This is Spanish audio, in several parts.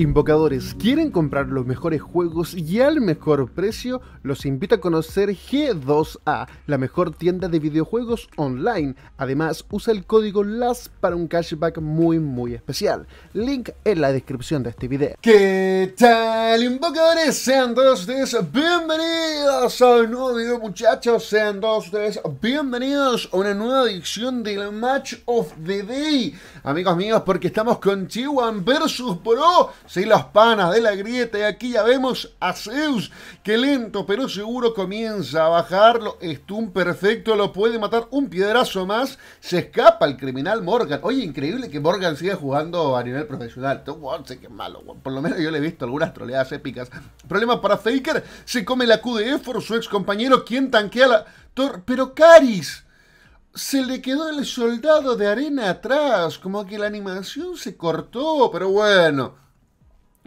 Invocadores, ¿quieren comprar los mejores juegos y al mejor precio? Los invito a conocer G2A, la mejor tienda de videojuegos online. Además, usa el código LAS para un cashback muy muy especial. Link en la descripción de este video. ¿Qué tal, Invocadores? Sean todos ustedes bienvenidos a un nuevo video, muchachos. Sean todos ustedes bienvenidos a una nueva edición del Match of the Day. Amigos míos, porque estamos con chiwan versus Pro. Sí, las panas de la grieta. Y aquí ya vemos a Zeus, que lento pero seguro comienza a bajarlo. un perfecto, lo puede matar un piedrazo más. Se escapa el criminal Morgan. Oye, increíble que Morgan siga jugando a nivel profesional. Este wow, sé que malo. Por lo menos yo le he visto algunas troleadas épicas. Problema para Faker. Se come la Q de su ex compañero, quien tanquea la... pero Caris se le quedó el soldado de arena atrás, como que la animación se cortó, pero bueno,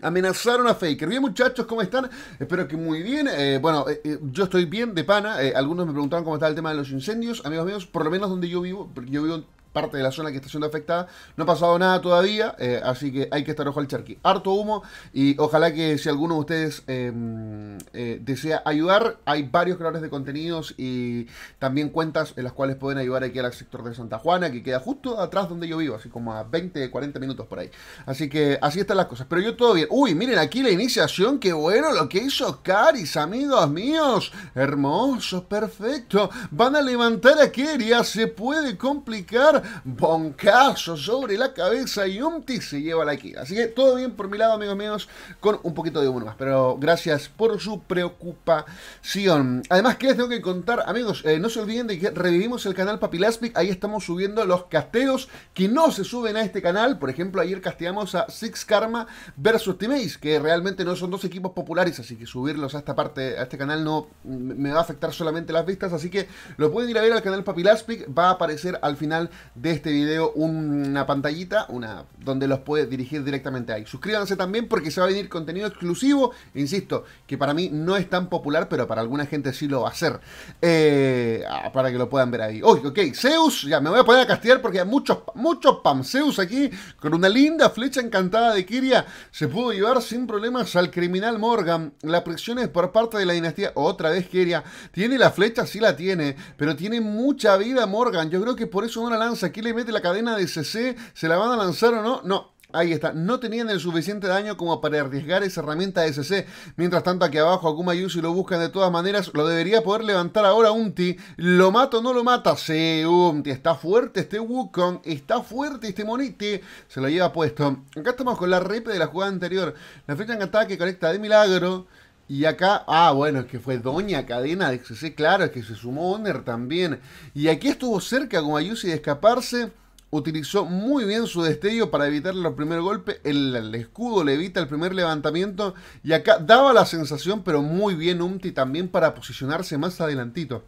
amenazaron a Faker. Bien, muchachos, ¿cómo están? Espero que muy bien. Eh, bueno, eh, eh, yo estoy bien, de pana. algunos me preguntaron cómo está el tema de los incendios. Amigos míos, por lo menos donde yo vivo, porque yo vivo parte de la zona que está siendo afectada. No ha pasado nada todavía, eh, así que hay que estar ojo al charqui. Harto humo y ojalá que si alguno de ustedes em, eh, desea ayudar, hay varios creadores de contenidos y también cuentas en las cuales pueden ayudar aquí al sector de Santa Juana, que queda justo atrás donde yo vivo, así como a 20, 40 minutos por ahí. Así que así están las cosas. Pero yo todo bien. Uy, miren aquí la iniciación, qué bueno lo que hizo Caris, amigos míos. Hermoso, perfecto. Van a levantar a Keria, se puede complicar boncazo sobre la cabeza y un Humpty se lleva la aquí. Así que todo bien por mi lado, amigos míos, con un poquito de humor más. Pero gracias por su preocupación. Además, ¿qué les tengo que contar, amigos? Eh, no se olviden de que revivimos el canal Papilaspic. Ahí estamos subiendo los casteos que no se suben a este canal. Por ejemplo, ayer casteamos a Six Karma versus Ace que realmente no son dos equipos populares, así que subirlos a esta parte, a este canal, no me va a afectar solamente las vistas. Así que lo pueden ir a ver al canal Papilaspic. Va a aparecer al final de este video una pantallita una, donde los puede dirigir directamente ahí. Suscríbanse también porque se va a venir contenido exclusivo, insisto, que para mí no es tan popular, pero para alguna gente sí lo va a ser. Eh, ah, para que lo puedan ver ahí. Oh, ok, Zeus, ya me voy a poner a castigar porque hay muchos, muchos Pam Zeus aquí, con una linda flecha encantada de Kiria, se pudo llevar sin problemas al criminal Morgan. La presión es por parte de la dinastía, otra vez Kiria, tiene la flecha, sí la tiene, pero tiene mucha vida Morgan, yo creo que por eso no la lanza aquí le mete la cadena de CC, ¿se la van a lanzar o no? No, Ahí está, no tenían el suficiente daño como para arriesgar esa herramienta de CC Mientras tanto, aquí abajo Akuma Yuzu lo buscan de todas maneras. Lo debería poder levantar ahora Unti ¿Lo mato o no lo mata? Sí, Unti Está fuerte este Wukong. Está fuerte este Moniti. Se lo lleva puesto. Acá estamos con la rep de la jugada anterior. La flecha en ataque conecta de milagro. Y acá, ah, bueno, es que fue Doña Cadena de claro, es que se sumó Oner también. Y aquí estuvo cerca con Ayusi de escaparse. Utilizó muy bien su destello para evitar el primer golpe. El, el, escudo le evita el primer levantamiento. Y acá daba la sensación, pero muy bien Umti también para posicionarse más adelantito.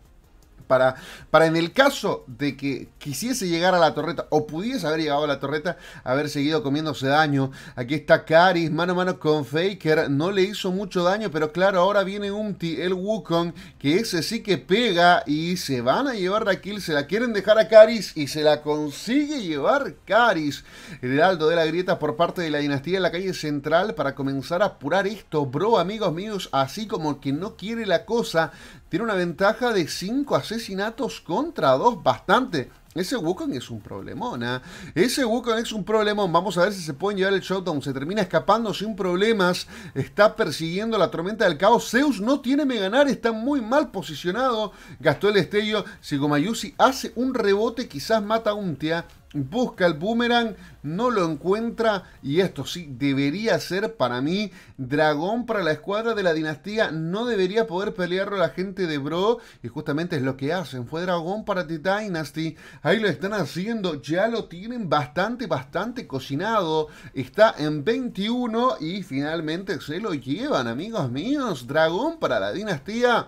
Para, para en el caso de que quisiese llegar a la torreta o pudiese haber llegado a la torreta, haber seguido comiéndose daño. Aquí está Caris, mano a mano con Faker, no le hizo mucho daño, pero claro, ahora viene Umti, el Wukong, que ese sí que pega y se van a llevar la kill, se la quieren dejar a Caris y se la consigue llevar Caris. El heraldo de la grieta por parte de la dinastía en la calle central para comenzar a apurar esto, bro, amigos míos, así como que no quiere la cosa, tiene una ventaja de 5 asesinatos contra 2, bastante. Ese Wukong es un problemón, ¿ah? Ese Wukong es un problemón. Vamos a ver si se pueden llevar el showdown. Se termina escapando sin problemas. Está persiguiendo la tormenta del caos. Zeus no tiene me ganar. Está muy mal posicionado. Gastó el estello. Sigomayusi hace un rebote. Quizás mata a un Untia busca el boomerang, no lo encuentra y esto sí debería ser para mí dragón para la escuadra de la dinastía, no debería poder pelearlo la gente de Bro y justamente es lo que hacen, fue dragón para The Dynasty, ahí lo están haciendo, ya lo tienen bastante, bastante cocinado, está en 21 y finalmente se lo llevan amigos míos, dragón para la dinastía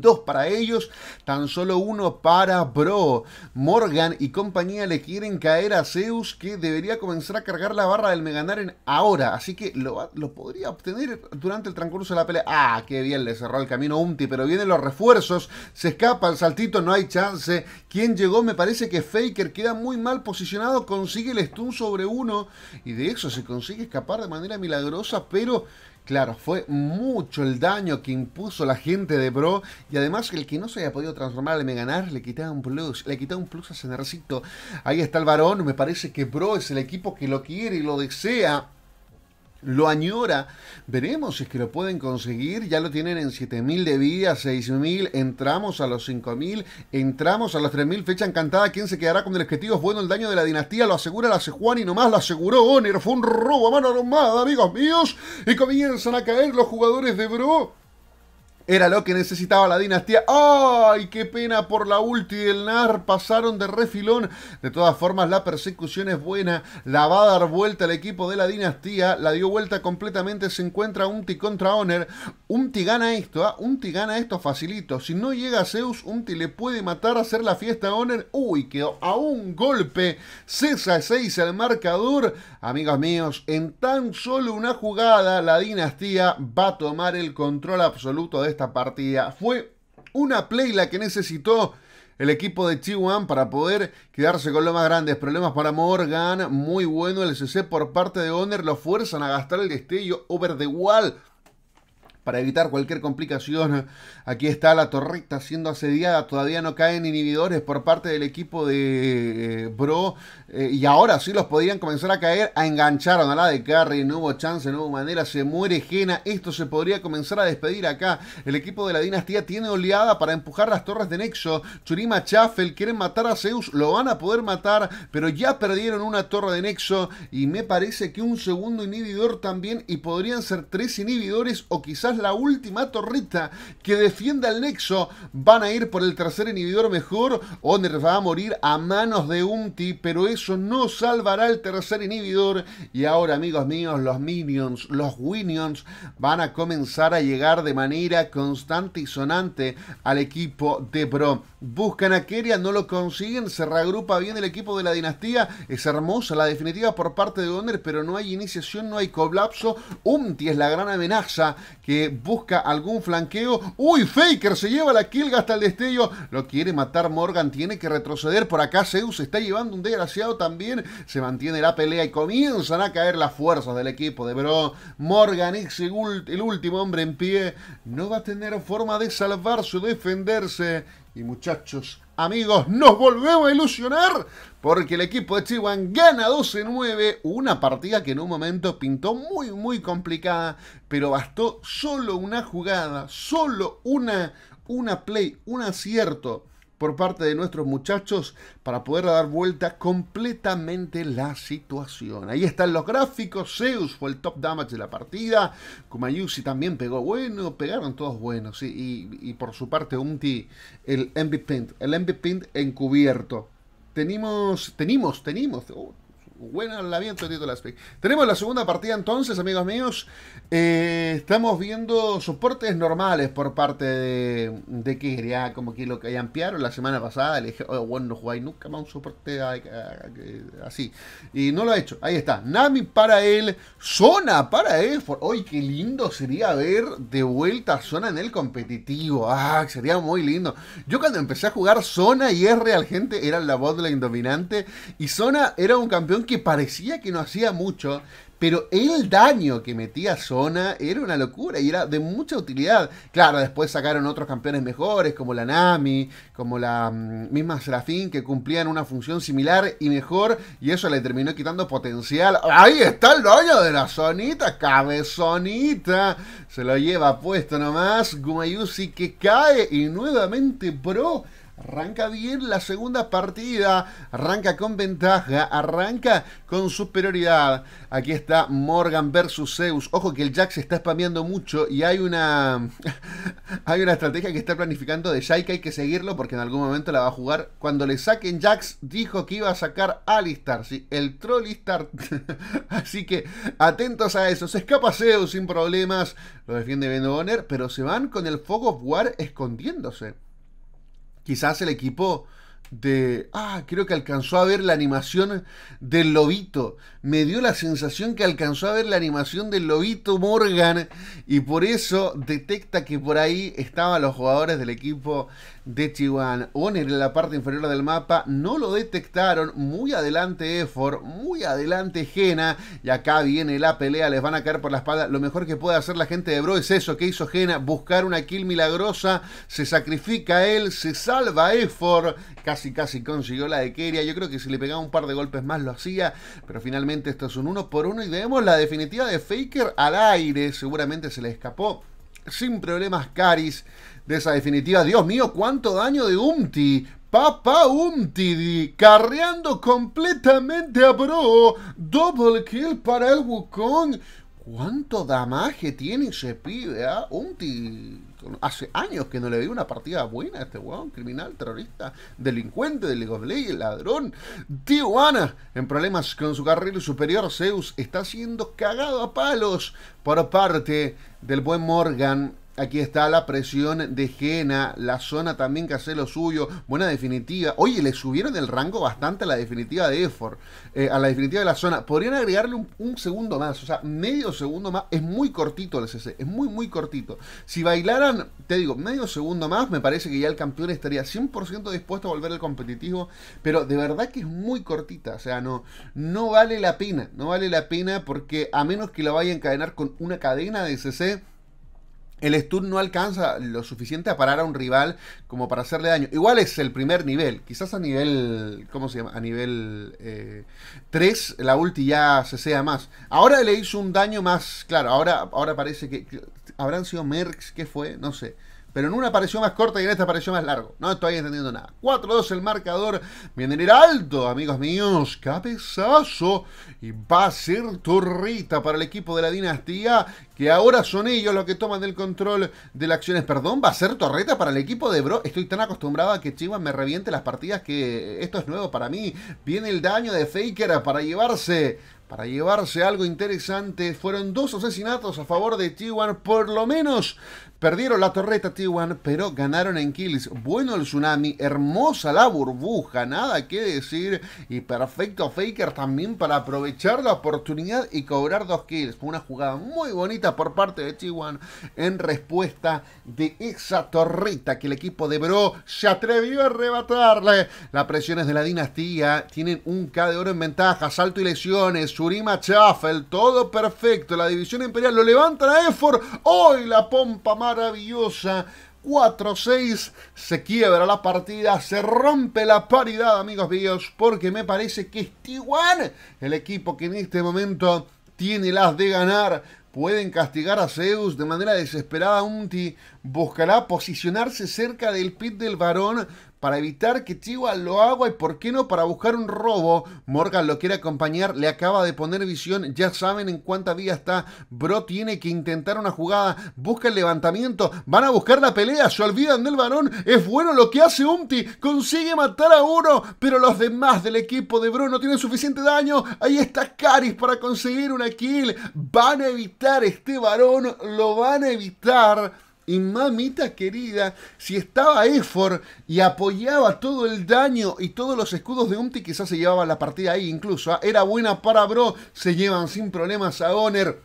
dos para ellos, tan solo uno para Bro. Morgan y compañía le quieren caer a Zeus que debería comenzar a cargar la barra del Meganaren ahora, así que lo, podría obtener durante el transcurso de la pelea. Ah, qué bien le cerró el camino Umti, pero vienen los refuerzos, se escapa el saltito, no hay chance. Quien llegó? Me parece que Faker queda muy mal posicionado, consigue el stun sobre uno y de eso se consigue escapar de manera milagrosa, pero Claro, fue mucho el daño que impuso la gente de Bro. y además el que no se haya podido transformar en Meganar le quitaba un plus, le quitaba un plus a Cenercito. Ahí está el varón, me parece que Bro es el equipo que lo quiere y lo desea lo añora. Veremos si es que lo pueden conseguir. Ya lo tienen en 7.000 de vida, 6.000. Entramos a los 5.000. Entramos a los 3.000. Fecha encantada. ¿Quién se quedará con el objetivo? Es bueno el daño de la dinastía. Lo asegura la Sejuani y nomás lo aseguró Oner. Fue un robo a mano armada, amigos míos. Y comienzan a caer los jugadores de Bro. Era lo que necesitaba la dinastía. ¡Ay, qué pena por la ulti del NAR! Pasaron de refilón. De todas formas, la persecución es buena. La va a dar vuelta el equipo de la dinastía. La dio vuelta completamente. Se encuentra Unti contra Honor. Unti gana esto, ¿ah? Unti gana esto facilito. Si no llega Zeus, Unti le puede matar, a hacer la fiesta a Honor. ¡Uy, quedó a un golpe! César 6 al marcador. Amigos míos, en tan solo una jugada, la dinastía va a tomar el control absoluto de esta partida. Fue una play la que necesitó el equipo de Chihuahua para poder quedarse con los más grandes. Problemas para Morgan, muy bueno el CC por parte de Honor, lo fuerzan a gastar el destello over the wall para evitar cualquier complicación, aquí está la torreta siendo asediada. Todavía no caen inhibidores por parte del equipo de eh, Bro. Eh, y ahora sí los podrían comenzar a caer. A engancharon a la de Carry. No hubo chance, no hubo manera. Se muere Jena. Esto se podría comenzar a despedir acá. El equipo de la dinastía tiene oleada para empujar las torres de Nexo. Churima Chaffel quieren matar a Zeus. Lo van a poder matar. Pero ya perdieron una torre de Nexo. Y me parece que un segundo inhibidor también. Y podrían ser tres inhibidores o quizás la última torrita que defienda el nexo. Van a ir por el tercer inhibidor mejor o va a morir a manos de Umti, pero eso no salvará el tercer inhibidor. Y ahora, amigos míos, los minions, los winions van a comenzar a llegar de manera constante y sonante al equipo de Pro. Buscan a Keria, no lo consiguen, se reagrupa bien el equipo de la dinastía. Es hermosa la definitiva por parte de Wonder pero no hay iniciación, no hay colapso. Umti es la gran amenaza que busca algún flanqueo. ¡Uy! Faker se lleva la kill, hasta el destello. Lo quiere matar Morgan, tiene que retroceder. Por acá Zeus está llevando un desgraciado también. Se mantiene la pelea y comienzan a caer las fuerzas del equipo de Bro. Morgan es el último hombre en pie. No va a tener forma de salvarse o defenderse. Y muchachos, Amigos, nos volvemos a ilusionar porque el equipo de Chihuahua gana 12-9, una partida que en un momento pintó muy, muy complicada, pero bastó solo una jugada, solo una, una play, un acierto por parte de nuestros muchachos para poder dar vuelta completamente la situación. Ahí están los gráficos. Zeus fue el top damage de la partida. Kumayusi también pegó bueno. Pegaron todos buenos. Y, por su parte, Umti, el MVP, el MVP encubierto. Tenemos, tenemos, tenemos... Oh, buen alamiento de Tito Tenemos la segunda partida entonces, amigos míos. Eh, estamos viendo soportes normales por parte de, de ah, como que lo que ampliaron la semana pasada. Le oh, bueno, no jugáis nunca más un soporte ah, ah, así. Y no lo ha hecho. Ahí está. Nami para él, Zona para él. hoy qué lindo sería ver de vuelta Zona en el competitivo. Ah, sería muy lindo. Yo cuando empecé a jugar Zona y R al gente, era la la dominante. Y Zona era un campeón que parecía que no hacía mucho, pero el daño que metía Zona era una locura y era de mucha utilidad. Claro, después sacaron otros campeones mejores, como la Nami, como la mm, misma Serafín, que cumplían una función similar y mejor, y eso le terminó quitando potencial. ¡Ahí está el daño de la Zonita! ¡Cabezonita! Se lo lleva puesto nomás. Gumayusi que cae y nuevamente Bro Arranca bien la segunda partida, arranca con ventaja, arranca con superioridad. Aquí está Morgan versus Zeus. Ojo que el Jack se está spameando mucho y hay una hay una estrategia que está planificando de Jai que hay que seguirlo porque en algún momento la va a jugar. Cuando le saquen Jax dijo que iba a sacar Alistar, ¿sí? el Trollistar. Así que atentos a eso. Se escapa Zeus sin problemas, lo defiende Ben pero se van con el Fog of War escondiéndose quizás el equipo de, ah, creo que alcanzó a ver la animación del lobito. Me dio la sensación que alcanzó a ver la animación del lobito Morgan y por eso detecta que por ahí estaban los jugadores del equipo de Chihuahua. Oner en la parte inferior del mapa no lo detectaron, muy adelante Efor, muy adelante Jena y acá viene la pelea, les van a caer por la espalda. Lo mejor que puede hacer la gente de Bro es eso que hizo Jena, buscar una kill milagrosa, se sacrifica él, se salva Efor, casi casi consiguió la de Keria. Yo creo que si le pegaba un par de golpes más lo hacía, pero finalmente esto es un por uno y vemos la definitiva de Faker al aire. Seguramente se le escapó sin problemas Caris de esa definitiva. Dios mío, cuánto daño de Umti. Papa Umtidi carreando completamente a Bro. Double kill para el Wukong. ¿Cuánto damaje tiene ese pibe? Ah? Hace años que no le veo una partida buena a este weón. Criminal, terrorista, delincuente de League ladrón. Tijuana, en problemas con su carril superior, Zeus está siendo cagado a palos por parte del buen Morgan Aquí está la presión de Jena, la zona también que hace lo suyo, buena definitiva. Oye, le subieron el rango bastante a la definitiva de EFOR, eh, a la definitiva de la zona. Podrían agregarle un, segundo más, o sea, medio segundo más. Es muy cortito el CC, es muy, muy cortito. Si bailaran, te digo, medio segundo más, me parece que ya el campeón estaría 100% dispuesto a volver al competitivo, pero de verdad que es muy cortita, o sea, no, no vale la pena, no vale la pena porque a menos que lo vaya a encadenar con una cadena de CC, el Stun no alcanza lo suficiente a parar a un rival como para hacerle daño. Igual es el primer nivel, quizás a nivel, ¿cómo se llama? A nivel 3 eh, la ulti ya se sea más. Ahora le hizo un daño más, claro, ahora, ahora parece que, habrán sido Mercs, ¿qué fue? No sé. Pero en una aparición más corta y en esta aparición más largo. No estoy entendiendo nada. 4-2 el marcador. Viene el alto, amigos míos. Cabezazo. Y va a ser torreta para el equipo de la dinastía. Que ahora son ellos los que toman el control de las acciones. Perdón, va a ser torreta para el equipo de Bro. Estoy tan acostumbrado a que Chivas me reviente las partidas que esto es nuevo para mí. Viene el daño de Faker para llevarse para llevarse algo interesante. Fueron dos asesinatos a favor de chiwan por lo menos Perdieron la torreta T1, pero ganaron en kills. Bueno el tsunami, hermosa la burbuja, nada que decir. Y perfecto Faker también para aprovechar la oportunidad y cobrar dos kills. una jugada muy bonita por parte de T1 en respuesta de esa torreta que el equipo de Bro se atrevió a arrebatarle. Las presiones de la dinastía tienen un K de oro en ventaja, salto y lesiones, Surima Chaffel, todo perfecto. La división imperial lo levanta a EFOR, Hoy la pompa más maravillosa. 4-6, se quiebra la partida, se rompe la paridad, amigos míos, porque me parece que es el equipo que en este momento tiene las de ganar. Pueden castigar a Zeus de manera desesperada. Unti buscará posicionarse cerca del pit del varón para evitar que Chiva lo haga y por qué no para buscar un robo. Morgan lo quiere acompañar, le acaba de poner visión, ya saben en cuánta vía está. Bro tiene que intentar una jugada, busca el levantamiento, van a buscar la pelea, se olvidan del varón. Es bueno lo que hace Umti, consigue matar a uno, pero los demás del equipo de Bro no tienen suficiente daño. Ahí está Caris para conseguir una kill. Van a evitar este varón, lo van a evitar. Y mamita querida, si estaba Efor y apoyaba todo el daño y todos los escudos de Umti, quizás se llevaba la partida ahí incluso. ¿ah? Era buena para Bro, se llevan sin problemas a Oner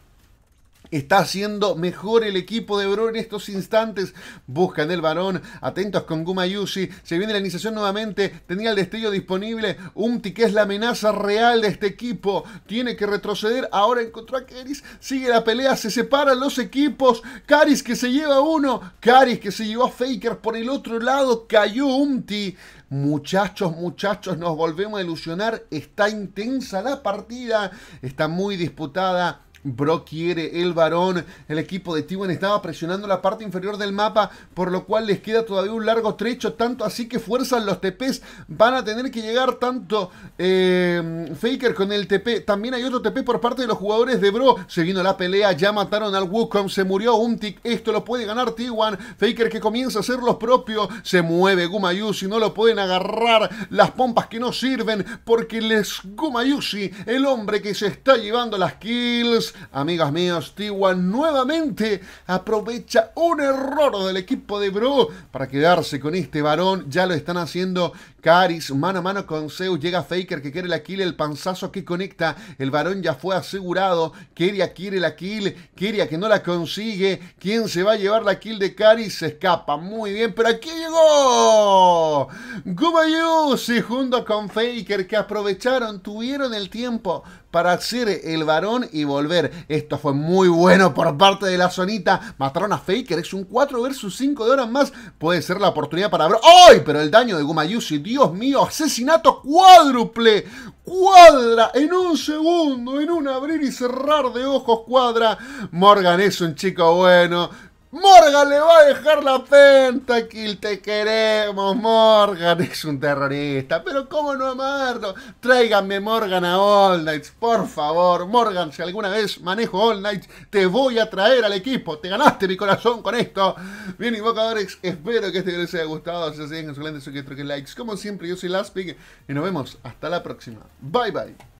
Está haciendo mejor el equipo de Bro en estos instantes. Buscan el varón. Atentos con Gumayusi. Se viene la iniciación nuevamente. Tenía el destello disponible. Umti, que es la amenaza real de este equipo. Tiene que retroceder. Ahora encontró a Keris. Sigue la pelea. Se separan los equipos. Caris que se lleva uno. Caris que se llevó a Faker por el otro lado. Cayó Umti. Muchachos, muchachos, nos volvemos a ilusionar. Está intensa la partida. Está muy disputada Bro quiere el varón. El equipo de T1 estaba presionando la parte inferior del mapa, por lo cual les queda todavía un largo trecho. Tanto así que fuerzan los TPs. Van a tener que llegar tanto eh, Faker con el TP. También hay otro TP por parte de los jugadores de Bro. Se la pelea, ya mataron al Wukong. Se murió Umtik. Esto lo puede ganar Tiwan. Faker que comienza a hacer los propios. Se mueve Gumayusi. No lo pueden agarrar. Las pompas que no sirven porque les Gumayusi, el hombre que se está llevando las kills amigos míos, Tiwan nuevamente aprovecha un error del equipo de Bro para quedarse con este varón. Ya lo están haciendo Caris, mano a mano con Zeus. Llega Faker que quiere la kill, el panzazo que conecta. El varón ya fue asegurado. Quería, quiere el kill Keria que no la consigue. ¿Quién se va a llevar la kill de Caris? Se escapa, muy bien, pero aquí llegó Gumayusi junto con Faker que aprovecharon, tuvieron el tiempo para ser el varón y volver. Esto fue muy bueno por parte de la Sonita. Mataron a Faker, es un 4 versus 5 de horas más. Puede ser la oportunidad para ver. ¡Ay! Pero el daño de Gumayusi, Dios mío, asesinato cuádruple. Cuadra en un segundo, en un abrir y cerrar de ojos, cuadra. Morgan es un chico bueno Morgan le va a dejar la Pentakill, te queremos, Morgan es un terrorista, pero como no amarlo, tráigame Morgan a All Knights, por favor, Morgan, si alguna vez manejo All Knights, te voy a traer al equipo, te ganaste mi corazón con esto. Bien, invocadores, espero que este video les haya gustado, si así dejen su like, likes, como siempre, yo soy Laspig, y nos vemos hasta la próxima, bye bye.